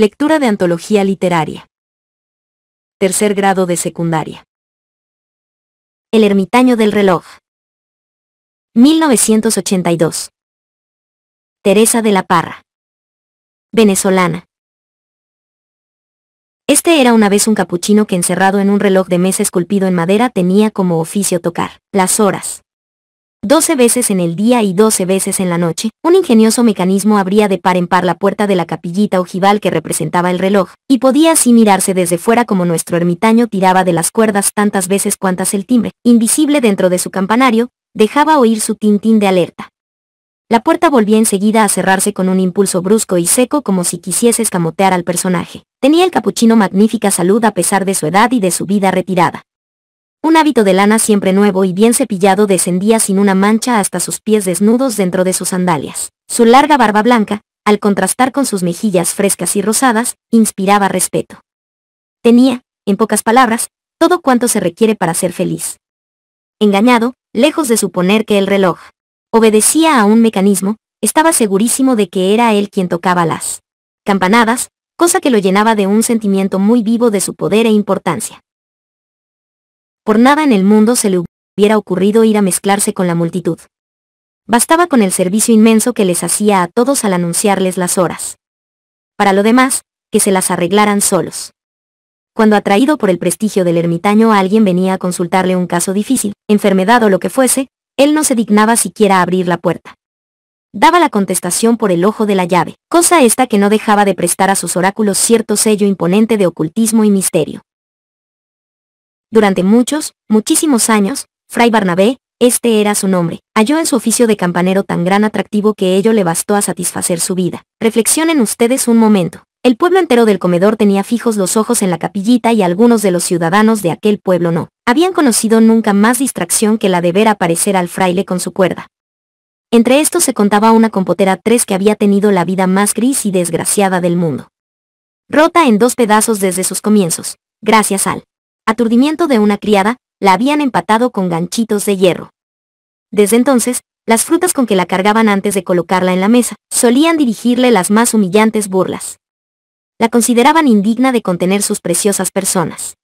Lectura de antología literaria. Tercer grado de secundaria. El ermitaño del reloj. 1982. Teresa de la Parra. Venezolana. Este era una vez un capuchino que encerrado en un reloj de mesa esculpido en madera tenía como oficio tocar las horas doce veces en el día y doce veces en la noche, un ingenioso mecanismo abría de par en par la puerta de la capillita ojival que representaba el reloj, y podía así mirarse desde fuera como nuestro ermitaño tiraba de las cuerdas tantas veces cuantas el timbre, invisible dentro de su campanario, dejaba oír su tintín de alerta. La puerta volvía enseguida a cerrarse con un impulso brusco y seco como si quisiese escamotear al personaje. Tenía el capuchino magnífica salud a pesar de su edad y de su vida retirada. Un hábito de lana siempre nuevo y bien cepillado descendía sin una mancha hasta sus pies desnudos dentro de sus sandalias. Su larga barba blanca, al contrastar con sus mejillas frescas y rosadas, inspiraba respeto. Tenía, en pocas palabras, todo cuanto se requiere para ser feliz. Engañado, lejos de suponer que el reloj obedecía a un mecanismo, estaba segurísimo de que era él quien tocaba las campanadas, cosa que lo llenaba de un sentimiento muy vivo de su poder e importancia. Por nada en el mundo se le hubiera ocurrido ir a mezclarse con la multitud. Bastaba con el servicio inmenso que les hacía a todos al anunciarles las horas. Para lo demás, que se las arreglaran solos. Cuando atraído por el prestigio del ermitaño alguien venía a consultarle un caso difícil, enfermedad o lo que fuese, él no se dignaba siquiera abrir la puerta. Daba la contestación por el ojo de la llave, cosa esta que no dejaba de prestar a sus oráculos cierto sello imponente de ocultismo y misterio. Durante muchos, muchísimos años, Fray Barnabé, este era su nombre, halló en su oficio de campanero tan gran atractivo que ello le bastó a satisfacer su vida. Reflexionen ustedes un momento. El pueblo entero del comedor tenía fijos los ojos en la capillita y algunos de los ciudadanos de aquel pueblo no. Habían conocido nunca más distracción que la de ver aparecer al fraile con su cuerda. Entre estos se contaba una compotera 3 que había tenido la vida más gris y desgraciada del mundo. Rota en dos pedazos desde sus comienzos, gracias al aturdimiento de una criada, la habían empatado con ganchitos de hierro. Desde entonces, las frutas con que la cargaban antes de colocarla en la mesa, solían dirigirle las más humillantes burlas. La consideraban indigna de contener sus preciosas personas.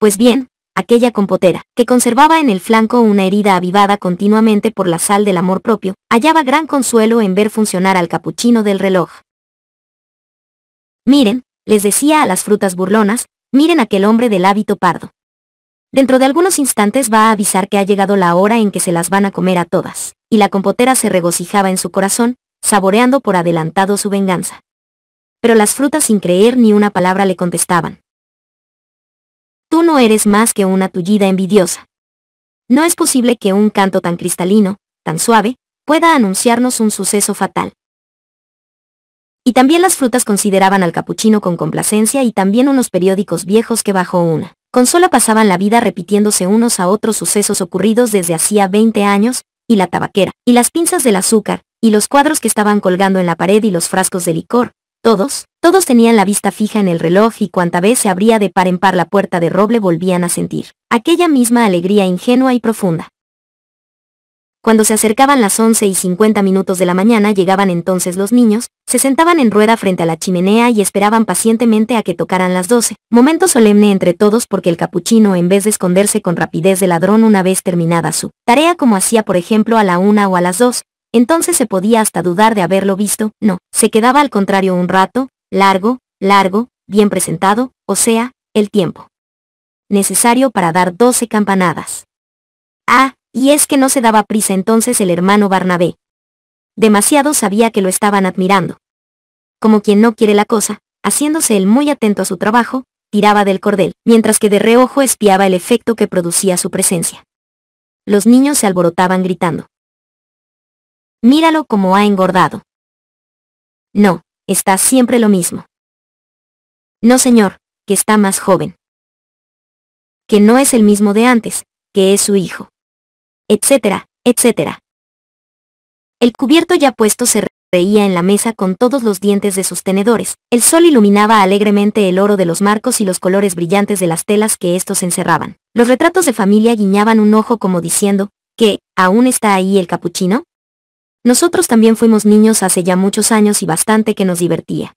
Pues bien, aquella compotera, que conservaba en el flanco una herida avivada continuamente por la sal del amor propio, hallaba gran consuelo en ver funcionar al capuchino del reloj. Miren, les decía a las frutas burlonas, miren aquel hombre del hábito pardo. Dentro de algunos instantes va a avisar que ha llegado la hora en que se las van a comer a todas, y la compotera se regocijaba en su corazón, saboreando por adelantado su venganza. Pero las frutas sin creer ni una palabra le contestaban. Tú no eres más que una tullida envidiosa. No es posible que un canto tan cristalino, tan suave, pueda anunciarnos un suceso fatal. Y también las frutas consideraban al capuchino con complacencia y también unos periódicos viejos que bajo una consola pasaban la vida repitiéndose unos a otros sucesos ocurridos desde hacía 20 años, y la tabaquera, y las pinzas del azúcar, y los cuadros que estaban colgando en la pared y los frascos de licor, todos, todos tenían la vista fija en el reloj y cuanta vez se abría de par en par la puerta de roble volvían a sentir aquella misma alegría ingenua y profunda. Cuando se acercaban las 11 y 50 minutos de la mañana llegaban entonces los niños, se sentaban en rueda frente a la chimenea y esperaban pacientemente a que tocaran las 12, momento solemne entre todos porque el capuchino en vez de esconderse con rapidez de ladrón una vez terminada su tarea como hacía por ejemplo a la una o a las dos, entonces se podía hasta dudar de haberlo visto, no, se quedaba al contrario un rato, largo, largo, bien presentado, o sea, el tiempo necesario para dar 12 campanadas. Ah, y es que no se daba prisa entonces el hermano Barnabé. Demasiado sabía que lo estaban admirando. Como quien no quiere la cosa, haciéndose él muy atento a su trabajo, tiraba del cordel, mientras que de reojo espiaba el efecto que producía su presencia. Los niños se alborotaban gritando. Míralo como ha engordado. No, está siempre lo mismo. No señor, que está más joven. Que no es el mismo de antes, que es su hijo etcétera, etcétera. El cubierto ya puesto se reía en la mesa con todos los dientes de sus tenedores, el sol iluminaba alegremente el oro de los marcos y los colores brillantes de las telas que estos encerraban. Los retratos de familia guiñaban un ojo como diciendo, ¿qué, aún está ahí el capuchino? Nosotros también fuimos niños hace ya muchos años y bastante que nos divertía.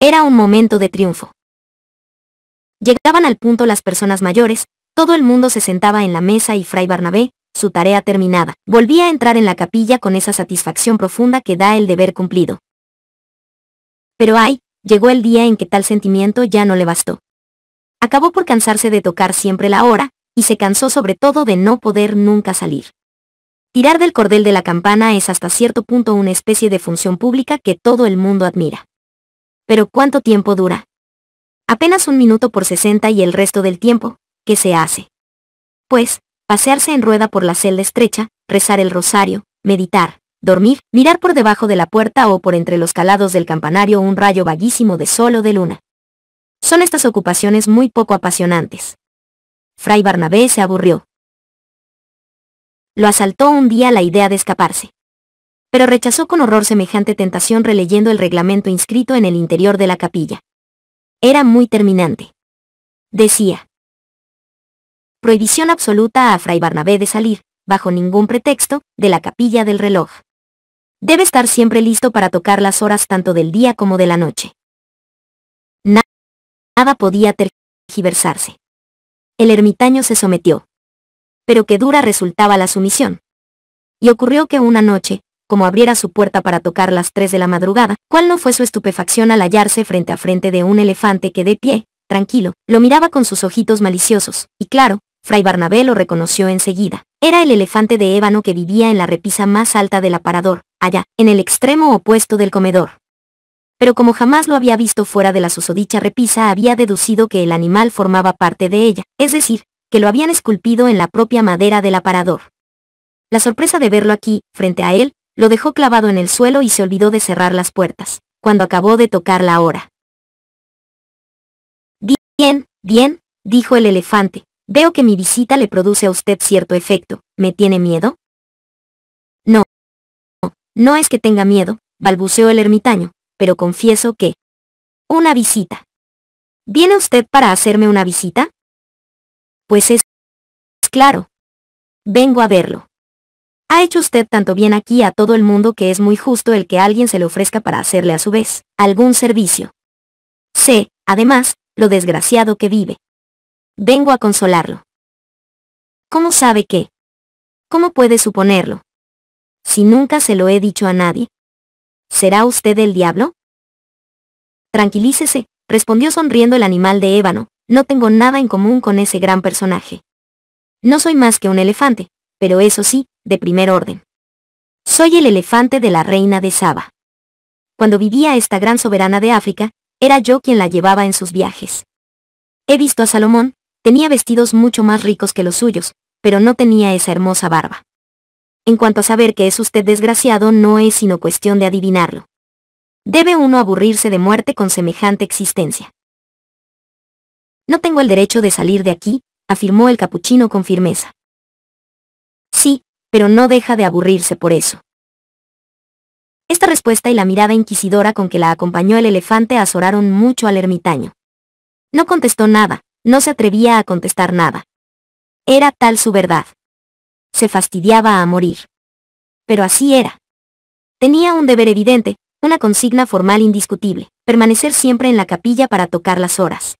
Era un momento de triunfo. Llegaban al punto las personas mayores, todo el mundo se sentaba en la mesa y Fray Barnabé, su tarea terminada, volvía a entrar en la capilla con esa satisfacción profunda que da el deber cumplido. Pero ay, llegó el día en que tal sentimiento ya no le bastó. Acabó por cansarse de tocar siempre la hora, y se cansó sobre todo de no poder nunca salir. Tirar del cordel de la campana es hasta cierto punto una especie de función pública que todo el mundo admira. Pero ¿cuánto tiempo dura? Apenas un minuto por sesenta y el resto del tiempo, qué se hace. Pues, pasearse en rueda por la celda estrecha, rezar el rosario, meditar, dormir, mirar por debajo de la puerta o por entre los calados del campanario un rayo vaguísimo de sol o de luna. Son estas ocupaciones muy poco apasionantes. Fray Barnabé se aburrió. Lo asaltó un día la idea de escaparse. Pero rechazó con horror semejante tentación releyendo el reglamento inscrito en el interior de la capilla. Era muy terminante. Decía, prohibición absoluta a Fray Barnabé de salir, bajo ningún pretexto, de la capilla del reloj. Debe estar siempre listo para tocar las horas tanto del día como de la noche. Nada podía tergiversarse. El ermitaño se sometió. Pero qué dura resultaba la sumisión. Y ocurrió que una noche, como abriera su puerta para tocar las tres de la madrugada, cuál no fue su estupefacción al hallarse frente a frente de un elefante que de pie, tranquilo, lo miraba con sus ojitos maliciosos, y claro, Fray Barnabé lo reconoció enseguida. Era el elefante de ébano que vivía en la repisa más alta del aparador, allá, en el extremo opuesto del comedor. Pero como jamás lo había visto fuera de la susodicha repisa, había deducido que el animal formaba parte de ella, es decir, que lo habían esculpido en la propia madera del aparador. La sorpresa de verlo aquí, frente a él, lo dejó clavado en el suelo y se olvidó de cerrar las puertas, cuando acabó de tocar la hora. Bien, bien, dijo el elefante, Veo que mi visita le produce a usted cierto efecto. ¿Me tiene miedo? No. No es que tenga miedo, balbuceó el ermitaño, pero confieso que... Una visita. ¿Viene usted para hacerme una visita? Pues es... Claro. Vengo a verlo. Ha hecho usted tanto bien aquí a todo el mundo que es muy justo el que alguien se le ofrezca para hacerle a su vez algún servicio. Sé, además, lo desgraciado que vive. Vengo a consolarlo. ¿Cómo sabe qué? ¿Cómo puede suponerlo? Si nunca se lo he dicho a nadie. ¿Será usted el diablo? Tranquilícese, respondió sonriendo el animal de ébano, no tengo nada en común con ese gran personaje. No soy más que un elefante, pero eso sí, de primer orden. Soy el elefante de la reina de Saba. Cuando vivía esta gran soberana de África, era yo quien la llevaba en sus viajes. He visto a Salomón, Tenía vestidos mucho más ricos que los suyos, pero no tenía esa hermosa barba. En cuanto a saber que es usted desgraciado no es sino cuestión de adivinarlo. Debe uno aburrirse de muerte con semejante existencia. No tengo el derecho de salir de aquí, afirmó el capuchino con firmeza. Sí, pero no deja de aburrirse por eso. Esta respuesta y la mirada inquisidora con que la acompañó el elefante azoraron mucho al ermitaño. No contestó nada, no se atrevía a contestar nada. Era tal su verdad. Se fastidiaba a morir. Pero así era. Tenía un deber evidente, una consigna formal indiscutible, permanecer siempre en la capilla para tocar las horas.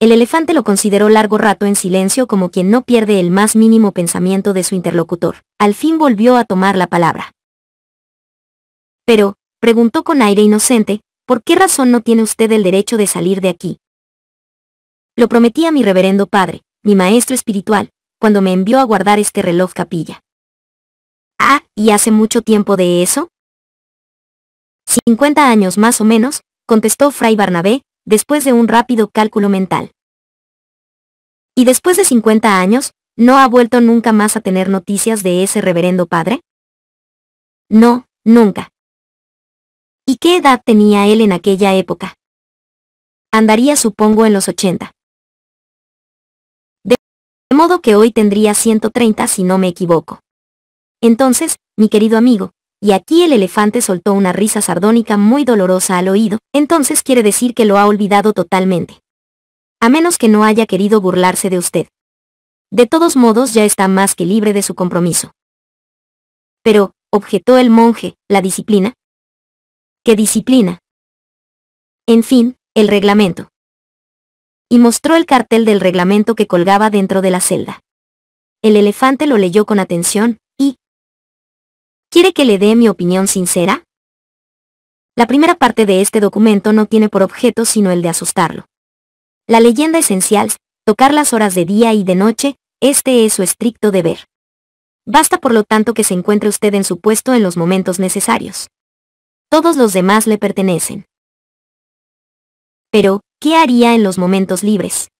El elefante lo consideró largo rato en silencio como quien no pierde el más mínimo pensamiento de su interlocutor. Al fin volvió a tomar la palabra. Pero, preguntó con aire inocente, ¿por qué razón no tiene usted el derecho de salir de aquí? Lo prometí a mi reverendo padre, mi maestro espiritual, cuando me envió a guardar este reloj capilla. Ah, ¿y hace mucho tiempo de eso? 50 años más o menos, contestó Fray Barnabé, después de un rápido cálculo mental. ¿Y después de 50 años, no ha vuelto nunca más a tener noticias de ese reverendo padre? No, nunca. ¿Y qué edad tenía él en aquella época? Andaría supongo en los 80 modo que hoy tendría 130 si no me equivoco. Entonces, mi querido amigo, y aquí el elefante soltó una risa sardónica muy dolorosa al oído, entonces quiere decir que lo ha olvidado totalmente. A menos que no haya querido burlarse de usted. De todos modos ya está más que libre de su compromiso. Pero, objetó el monje, ¿la disciplina? ¿Qué disciplina? En fin, el reglamento y mostró el cartel del reglamento que colgaba dentro de la celda. El elefante lo leyó con atención, y... ¿Quiere que le dé mi opinión sincera? La primera parte de este documento no tiene por objeto sino el de asustarlo. La leyenda esencial, tocar las horas de día y de noche, este es su estricto deber. Basta por lo tanto que se encuentre usted en su puesto en los momentos necesarios. Todos los demás le pertenecen. Pero, ¿Qué haría en los momentos libres?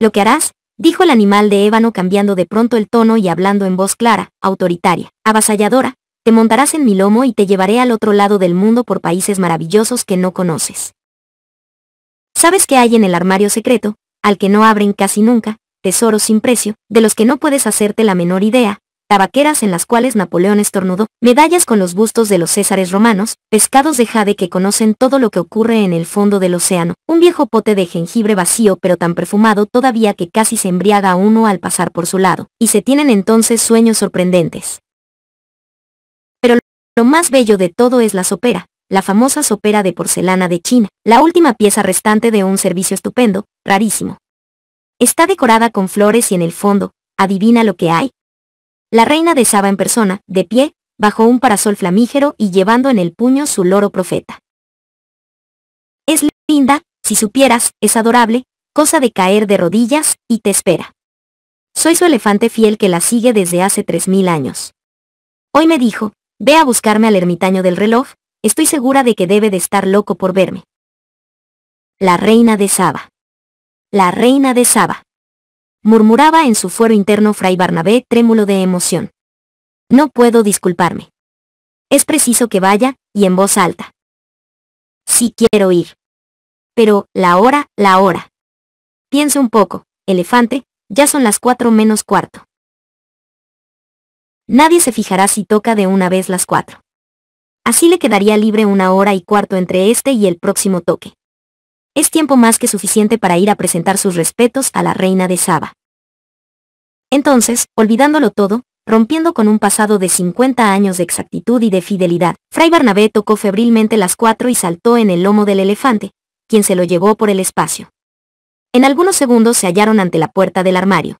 Lo que harás, dijo el animal de ébano cambiando de pronto el tono y hablando en voz clara, autoritaria, avasalladora, te montarás en mi lomo y te llevaré al otro lado del mundo por países maravillosos que no conoces. ¿Sabes qué hay en el armario secreto, al que no abren casi nunca, tesoros sin precio, de los que no puedes hacerte la menor idea, tabaqueras en las cuales Napoleón estornudó, medallas con los bustos de los césares romanos, pescados de jade que conocen todo lo que ocurre en el fondo del océano, un viejo pote de jengibre vacío pero tan perfumado todavía que casi se embriaga uno al pasar por su lado, y se tienen entonces sueños sorprendentes. Pero lo más bello de todo es la sopera, la famosa sopera de porcelana de China, la última pieza restante de un servicio estupendo, rarísimo. Está decorada con flores y en el fondo, adivina lo que hay, la reina de Saba en persona, de pie, bajo un parasol flamígero y llevando en el puño su loro profeta. Es linda, si supieras, es adorable, cosa de caer de rodillas, y te espera. Soy su elefante fiel que la sigue desde hace 3.000 años. Hoy me dijo, ve a buscarme al ermitaño del reloj, estoy segura de que debe de estar loco por verme. La reina de Saba. La reina de Saba murmuraba en su fuero interno Fray Barnabé trémulo de emoción. No puedo disculparme. Es preciso que vaya, y en voz alta. Sí quiero ir. Pero, la hora, la hora. piense un poco, elefante, ya son las cuatro menos cuarto. Nadie se fijará si toca de una vez las cuatro. Así le quedaría libre una hora y cuarto entre este y el próximo toque es tiempo más que suficiente para ir a presentar sus respetos a la reina de Saba. Entonces, olvidándolo todo, rompiendo con un pasado de 50 años de exactitud y de fidelidad, Fray Barnabé tocó febrilmente las cuatro y saltó en el lomo del elefante, quien se lo llevó por el espacio. En algunos segundos se hallaron ante la puerta del armario.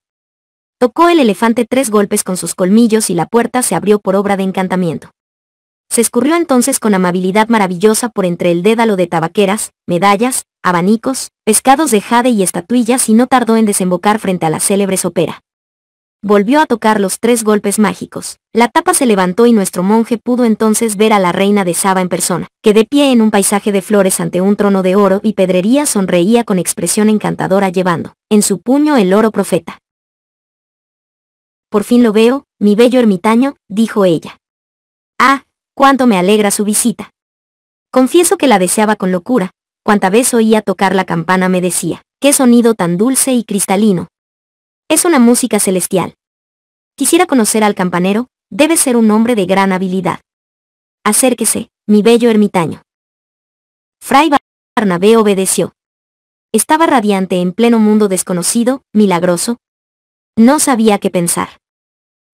Tocó el elefante tres golpes con sus colmillos y la puerta se abrió por obra de encantamiento. Se escurrió entonces con amabilidad maravillosa por entre el dédalo de tabaqueras, medallas, abanicos, pescados de jade y estatuillas y no tardó en desembocar frente a la célebre sopera. Volvió a tocar los tres golpes mágicos. La tapa se levantó y nuestro monje pudo entonces ver a la reina de Saba en persona, que de pie en un paisaje de flores ante un trono de oro y pedrería sonreía con expresión encantadora llevando, en su puño el oro profeta. Por fin lo veo, mi bello ermitaño, dijo ella. Ah, cuánto me alegra su visita. Confieso que la deseaba con locura, cuanta vez oía tocar la campana me decía, qué sonido tan dulce y cristalino. Es una música celestial. Quisiera conocer al campanero, debe ser un hombre de gran habilidad. Acérquese, mi bello ermitaño. Fray Barnabé obedeció. Estaba radiante en pleno mundo desconocido, milagroso. No sabía qué pensar.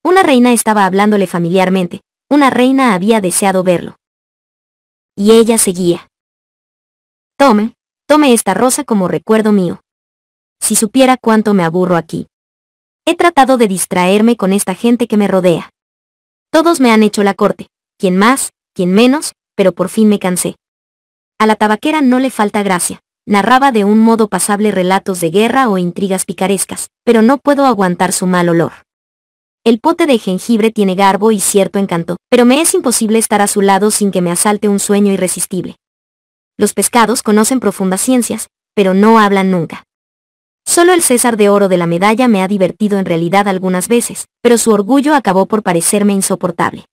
Una reina estaba hablándole familiarmente, una reina había deseado verlo. Y ella seguía. Tome, tome esta rosa como recuerdo mío. Si supiera cuánto me aburro aquí. He tratado de distraerme con esta gente que me rodea. Todos me han hecho la corte, quien más, quien menos, pero por fin me cansé. A la tabaquera no le falta gracia, narraba de un modo pasable relatos de guerra o intrigas picarescas, pero no puedo aguantar su mal olor. El pote de jengibre tiene garbo y cierto encanto, pero me es imposible estar a su lado sin que me asalte un sueño irresistible. Los pescados conocen profundas ciencias, pero no hablan nunca. Solo el César de Oro de la medalla me ha divertido en realidad algunas veces, pero su orgullo acabó por parecerme insoportable.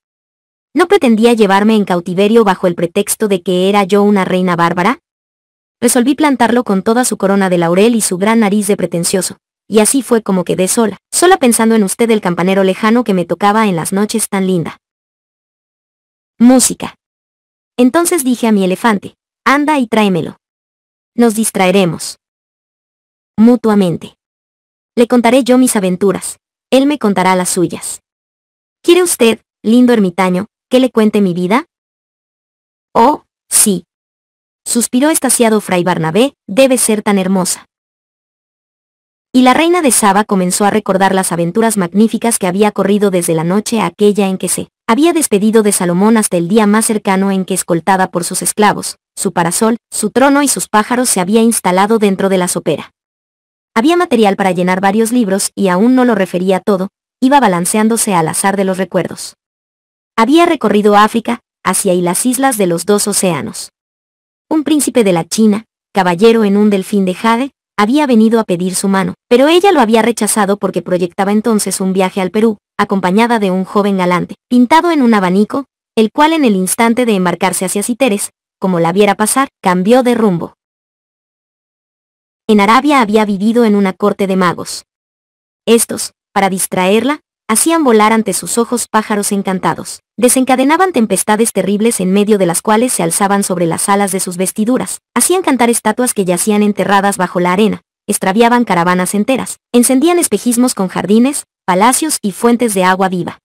¿No pretendía llevarme en cautiverio bajo el pretexto de que era yo una reina bárbara? Resolví plantarlo con toda su corona de laurel y su gran nariz de pretencioso, y así fue como quedé sola, sola pensando en usted el campanero lejano que me tocaba en las noches tan linda. Música. Entonces dije a mi elefante, Anda y tráemelo. Nos distraeremos. Mutuamente. Le contaré yo mis aventuras. Él me contará las suyas. ¿Quiere usted, lindo ermitaño, que le cuente mi vida? Oh, sí. Suspiró estaciado Fray Barnabé, debe ser tan hermosa. Y la reina de Saba comenzó a recordar las aventuras magníficas que había corrido desde la noche aquella en que se había despedido de Salomón hasta el día más cercano en que escoltada por sus esclavos, su parasol, su trono y sus pájaros se había instalado dentro de la sopera. Había material para llenar varios libros y aún no lo refería todo, iba balanceándose al azar de los recuerdos. Había recorrido África, Asia y las islas de los dos océanos. Un príncipe de la China, caballero en un delfín de jade, había venido a pedir su mano, pero ella lo había rechazado porque proyectaba entonces un viaje al Perú, acompañada de un joven galante, pintado en un abanico, el cual en el instante de embarcarse hacia Citeres, como la viera pasar, cambió de rumbo. En Arabia había vivido en una corte de magos. Estos, para distraerla, hacían volar ante sus ojos pájaros encantados, desencadenaban tempestades terribles en medio de las cuales se alzaban sobre las alas de sus vestiduras, hacían cantar estatuas que yacían enterradas bajo la arena, extraviaban caravanas enteras, encendían espejismos con jardines, palacios y fuentes de agua viva.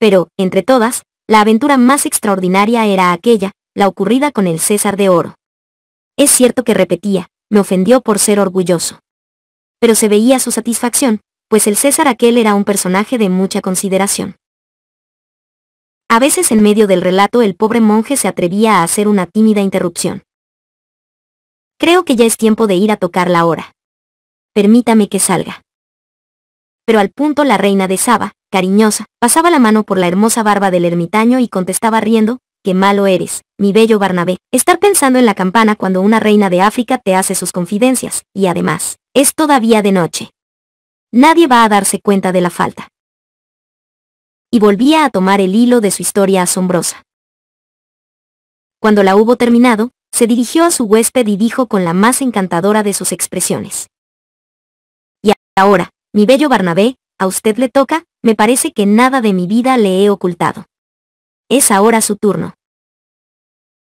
Pero, entre todas, la aventura más extraordinaria era aquella, la ocurrida con el César de Oro. Es cierto que repetía, me ofendió por ser orgulloso. Pero se veía su satisfacción, pues el César aquel era un personaje de mucha consideración. A veces en medio del relato el pobre monje se atrevía a hacer una tímida interrupción. Creo que ya es tiempo de ir a tocar la hora. Permítame que salga pero al punto la reina de Saba, cariñosa, pasaba la mano por la hermosa barba del ermitaño y contestaba riendo, qué malo eres, mi bello Barnabé, estar pensando en la campana cuando una reina de África te hace sus confidencias, y además, es todavía de noche. Nadie va a darse cuenta de la falta. Y volvía a tomar el hilo de su historia asombrosa. Cuando la hubo terminado, se dirigió a su huésped y dijo con la más encantadora de sus expresiones. Y ahora, mi bello Barnabé, a usted le toca, me parece que nada de mi vida le he ocultado. Es ahora su turno.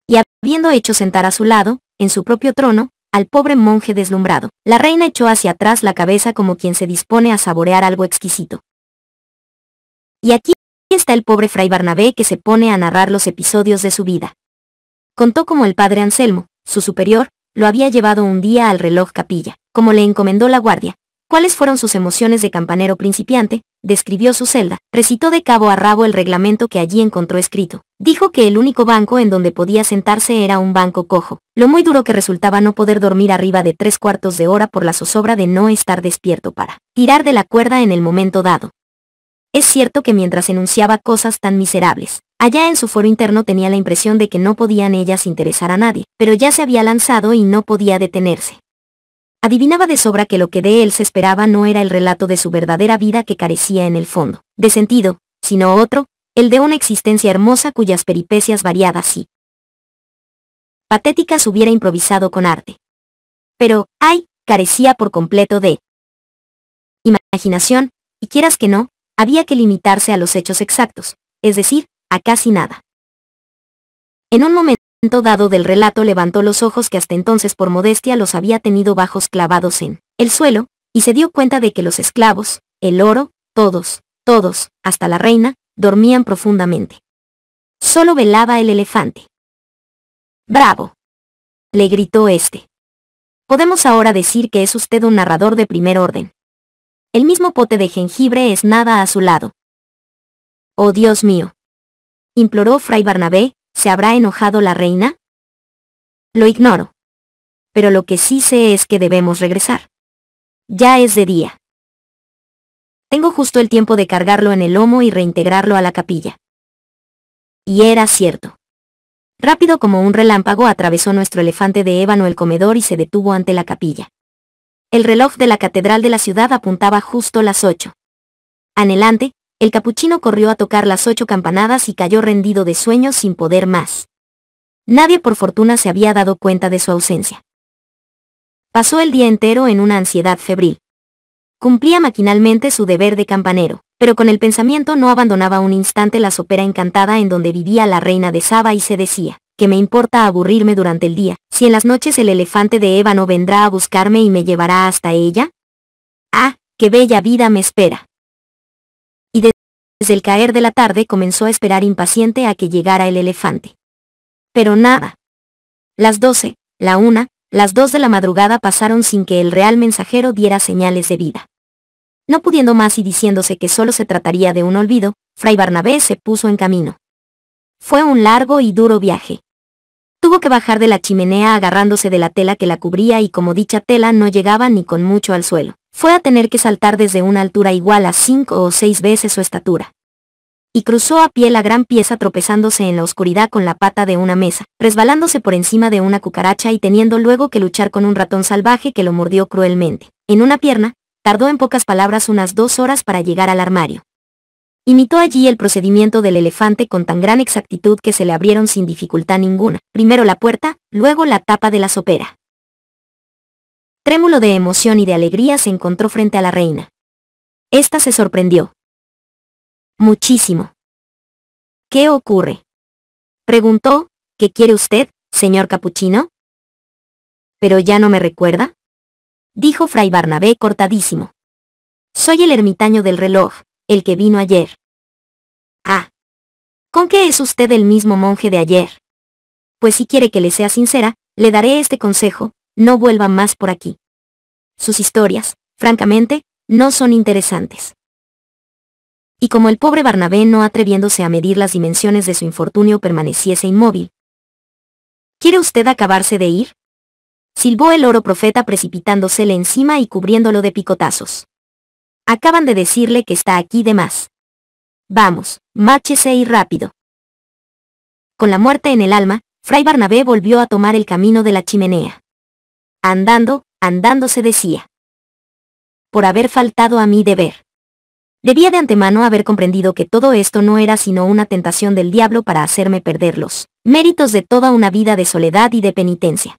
Y habiendo hecho sentar a su lado, en su propio trono, al pobre monje deslumbrado, la reina echó hacia atrás la cabeza como quien se dispone a saborear algo exquisito. Y aquí está el pobre fray Barnabé que se pone a narrar los episodios de su vida. Contó como el padre Anselmo, su superior, lo había llevado un día al reloj capilla, como le encomendó la guardia, cuáles fueron sus emociones de campanero principiante, describió su celda, recitó de cabo a rabo el reglamento que allí encontró escrito. Dijo que el único banco en donde podía sentarse era un banco cojo, lo muy duro que resultaba no poder dormir arriba de tres cuartos de hora por la zozobra de no estar despierto para tirar de la cuerda en el momento dado. Es cierto que mientras enunciaba cosas tan miserables, allá en su foro interno tenía la impresión de que no podían ellas interesar a nadie, pero ya se había lanzado y no podía detenerse. Adivinaba de sobra que lo que de él se esperaba no era el relato de su verdadera vida que carecía en el fondo de sentido, sino otro, el de una existencia hermosa cuyas peripecias variadas y patéticas hubiera improvisado con arte. Pero, ay, carecía por completo de imaginación, y quieras que no, había que limitarse a los hechos exactos, es decir, a casi nada. En un momento dado del relato levantó los ojos que hasta entonces por modestia los había tenido bajos clavados en el suelo, y se dio cuenta de que los esclavos, el oro, todos, todos, hasta la reina, dormían profundamente. Solo velaba el elefante. ¡Bravo! le gritó este. Podemos ahora decir que es usted un narrador de primer orden. El mismo pote de jengibre es nada a su lado. Oh Dios mío. imploró Fray Barnabé, ¿Se habrá enojado la reina? Lo ignoro. Pero lo que sí sé es que debemos regresar. Ya es de día. Tengo justo el tiempo de cargarlo en el lomo y reintegrarlo a la capilla. Y era cierto. Rápido como un relámpago atravesó nuestro elefante de ébano el comedor y se detuvo ante la capilla. El reloj de la catedral de la ciudad apuntaba justo las ocho. Anhelante, el capuchino corrió a tocar las ocho campanadas y cayó rendido de sueño sin poder más. Nadie por fortuna se había dado cuenta de su ausencia. Pasó el día entero en una ansiedad febril. Cumplía maquinalmente su deber de campanero, pero con el pensamiento no abandonaba un instante la sopera encantada en donde vivía la reina de Saba y se decía, que me importa aburrirme durante el día, si en las noches el elefante de ébano vendrá a buscarme y me llevará hasta ella? Ah, qué bella vida me espera y desde el caer de la tarde comenzó a esperar impaciente a que llegara el elefante. Pero nada. Las doce, la una, las dos de la madrugada pasaron sin que el real mensajero diera señales de vida. No pudiendo más y diciéndose que solo se trataría de un olvido, Fray Barnabé se puso en camino. Fue un largo y duro viaje. Tuvo que bajar de la chimenea agarrándose de la tela que la cubría y como dicha tela no llegaba ni con mucho al suelo fue a tener que saltar desde una altura igual a cinco o seis veces su estatura. Y cruzó a pie la gran pieza tropezándose en la oscuridad con la pata de una mesa, resbalándose por encima de una cucaracha y teniendo luego que luchar con un ratón salvaje que lo mordió cruelmente. En una pierna, tardó en pocas palabras unas dos horas para llegar al armario. Imitó allí el procedimiento del elefante con tan gran exactitud que se le abrieron sin dificultad ninguna, primero la puerta, luego la tapa de la sopera trémulo de emoción y de alegría, se encontró frente a la reina. Esta se sorprendió. Muchísimo. ¿Qué ocurre? Preguntó, ¿qué quiere usted, señor capuchino? ¿Pero ya no me recuerda? Dijo Fray Barnabé cortadísimo. Soy el ermitaño del reloj, el que vino ayer. Ah. ¿Con qué es usted el mismo monje de ayer? Pues si quiere que le sea sincera, le daré este consejo, no vuelva más por aquí. Sus historias, francamente, no son interesantes. Y como el pobre Barnabé no atreviéndose a medir las dimensiones de su infortunio permaneciese inmóvil. ¿Quiere usted acabarse de ir? silbó el oro profeta precipitándosele encima y cubriéndolo de picotazos. Acaban de decirle que está aquí de más. Vamos, máchese y rápido. Con la muerte en el alma, Fray Barnabé volvió a tomar el camino de la chimenea andando, andando se decía. Por haber faltado a mi deber. Debía de antemano haber comprendido que todo esto no era sino una tentación del diablo para hacerme perder los méritos de toda una vida de soledad y de penitencia.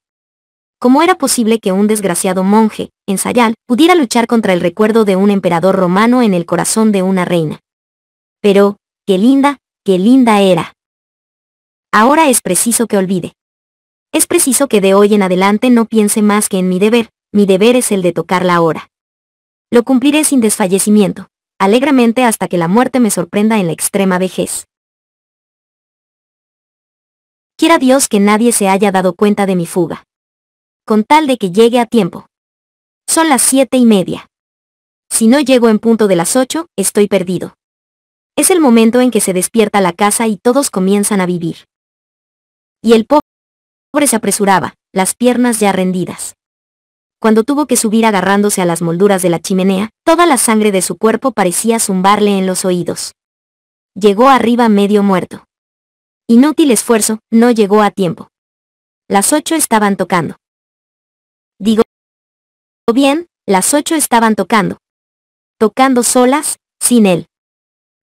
¿Cómo era posible que un desgraciado monje, ensayal, pudiera luchar contra el recuerdo de un emperador romano en el corazón de una reina? Pero, qué linda, qué linda era. Ahora es preciso que olvide. Es preciso que de hoy en adelante no piense más que en mi deber, mi deber es el de tocar la hora. Lo cumpliré sin desfallecimiento, alegramente hasta que la muerte me sorprenda en la extrema vejez. Quiera Dios que nadie se haya dado cuenta de mi fuga. Con tal de que llegue a tiempo. Son las siete y media. Si no llego en punto de las ocho, estoy perdido. Es el momento en que se despierta la casa y todos comienzan a vivir. Y el se apresuraba, las piernas ya rendidas. Cuando tuvo que subir agarrándose a las molduras de la chimenea, toda la sangre de su cuerpo parecía zumbarle en los oídos. Llegó arriba medio muerto. Inútil esfuerzo, no llegó a tiempo. Las ocho estaban tocando. Digo bien, las ocho estaban tocando. Tocando solas, sin él.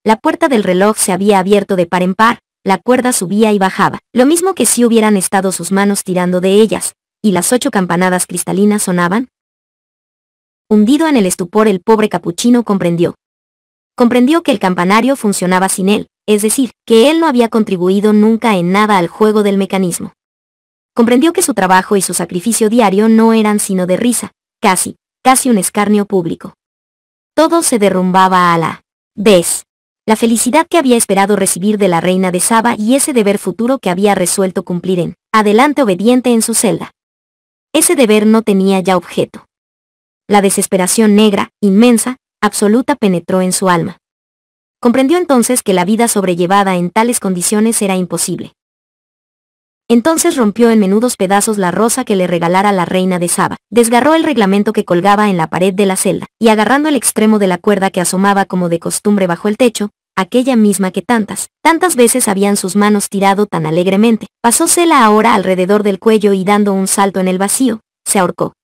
La puerta del reloj se había abierto de par en par, la cuerda subía y bajaba, lo mismo que si hubieran estado sus manos tirando de ellas, y las ocho campanadas cristalinas sonaban. Hundido en el estupor el pobre capuchino comprendió. Comprendió que el campanario funcionaba sin él, es decir, que él no había contribuido nunca en nada al juego del mecanismo. Comprendió que su trabajo y su sacrificio diario no eran sino de risa, casi, casi un escarnio público. Todo se derrumbaba a la vez la felicidad que había esperado recibir de la reina de Saba y ese deber futuro que había resuelto cumplir en, adelante obediente en su celda. Ese deber no tenía ya objeto. La desesperación negra, inmensa, absoluta penetró en su alma. Comprendió entonces que la vida sobrellevada en tales condiciones era imposible. Entonces rompió en menudos pedazos la rosa que le regalara la reina de Saba, desgarró el reglamento que colgaba en la pared de la celda, y agarrando el extremo de la cuerda que asomaba como de costumbre bajo el techo, aquella misma que tantas, tantas veces habían sus manos tirado tan alegremente, pasósela ahora alrededor del cuello y dando un salto en el vacío, se ahorcó.